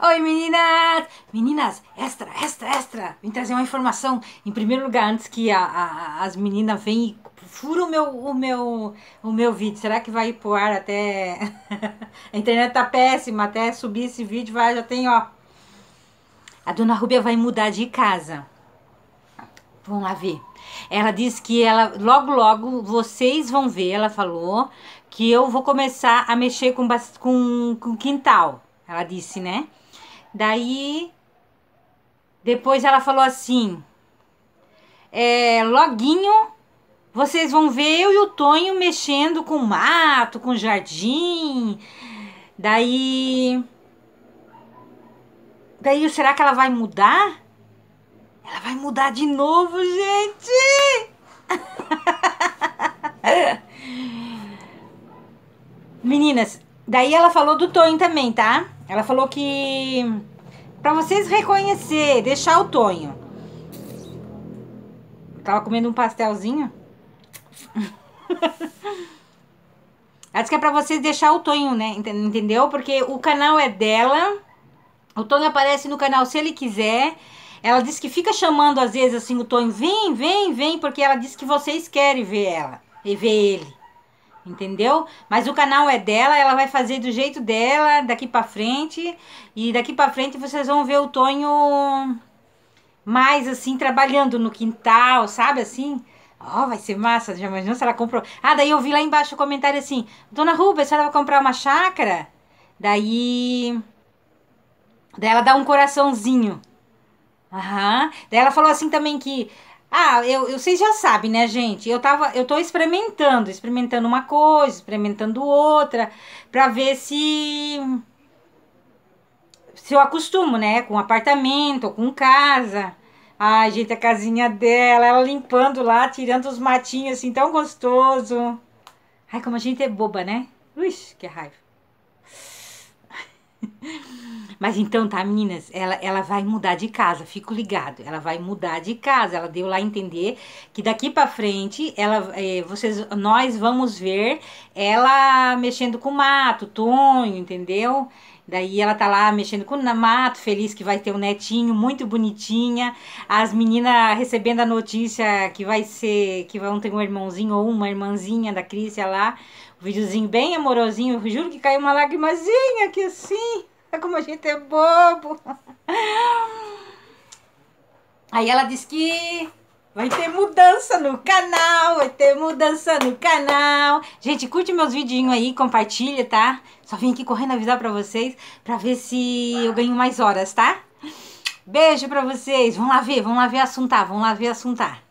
Oi meninas! Meninas, extra, extra, extra! Vim trazer uma informação em primeiro lugar antes que a, a, as meninas venham e furam o meu, o, meu, o meu vídeo. Será que vai ir pro ar até. a internet tá péssima, até subir esse vídeo vai, já tem, ó. A dona Rubia vai mudar de casa. Vamos lá ver. Ela disse que ela, logo, logo, vocês vão ver, ela falou, que eu vou começar a mexer com, com, com quintal. Ela disse, né? Daí, depois ela falou assim: é, Loguinho vocês vão ver eu e o Tonho mexendo com mato, com jardim. Daí. Daí, será que ela vai mudar? Ela vai mudar de novo, gente! Meninas, daí ela falou do Tonho também, tá? Ela falou que para vocês reconhecer, deixar o Tonho. Tava comendo um pastelzinho. Acho que é para vocês deixar o Tonho, né? Entendeu? Porque o canal é dela. O Tonho aparece no canal se ele quiser. Ela disse que fica chamando às vezes assim o Tonho, vem, vem, vem, porque ela disse que vocês querem ver ela e ver ele entendeu? Mas o canal é dela, ela vai fazer do jeito dela daqui para frente e daqui para frente vocês vão ver o Tonho mais assim trabalhando no quintal, sabe assim? Ó, oh, vai ser massa, já imaginou se ela comprou. Ah, daí eu vi lá embaixo o comentário assim: "Dona Ruba, a senhora vai comprar uma chácara?" Daí daí ela dá um coraçãozinho. Aham. Daí ela falou assim também que ah, eu, eu, vocês já sabem, né, gente? Eu tava, eu tô experimentando, experimentando uma coisa, experimentando outra, para ver se se eu acostumo, né, com apartamento, com casa. Ai, gente, a casinha dela, ela limpando lá, tirando os matinhos assim, tão gostoso. Ai, como a gente é boba, né? Ui, que raiva. Mas então, tá, meninas, ela, ela vai mudar de casa, fico ligado. Ela vai mudar de casa. Ela deu lá a entender que daqui para frente, ela, é, vocês, nós vamos ver ela mexendo com mato, tonho, entendeu? Daí ela tá lá mexendo com o mato, feliz que vai ter um netinho, muito bonitinha. As meninas recebendo a notícia que vai ser, que vão ter um irmãozinho ou uma irmãzinha da Crícia lá. Um videozinho bem amorosinho, juro que caiu uma lagrimazinha aqui assim. É como a gente é bobo. Aí ela disse que vai ter mudança no canal, vai ter mudança no canal. Gente, curte meus vidinhos aí, compartilha, tá? Só vim aqui correndo avisar pra vocês, pra ver se eu ganho mais horas, tá? Beijo pra vocês. Vamos lá ver, vamos lá ver assuntar, vamos lá ver assuntar.